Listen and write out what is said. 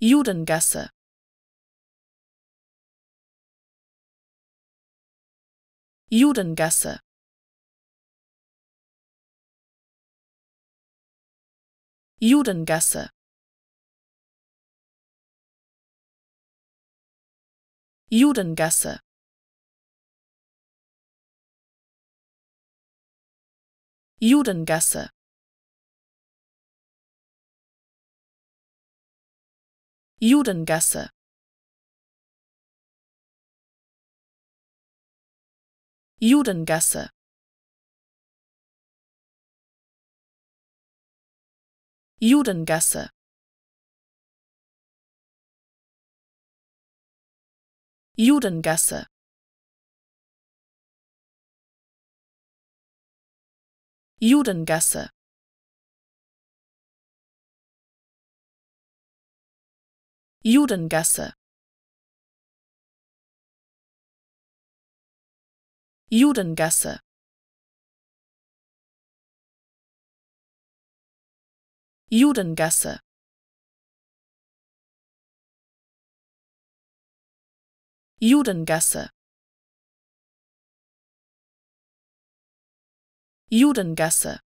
Judengasse Judengasse Judengasse Judengasse Judengasse Judengasse Judengasse Judengasse Judengasse Judengasse Judengasse Judengasse Judengasse Judengasse Judengasse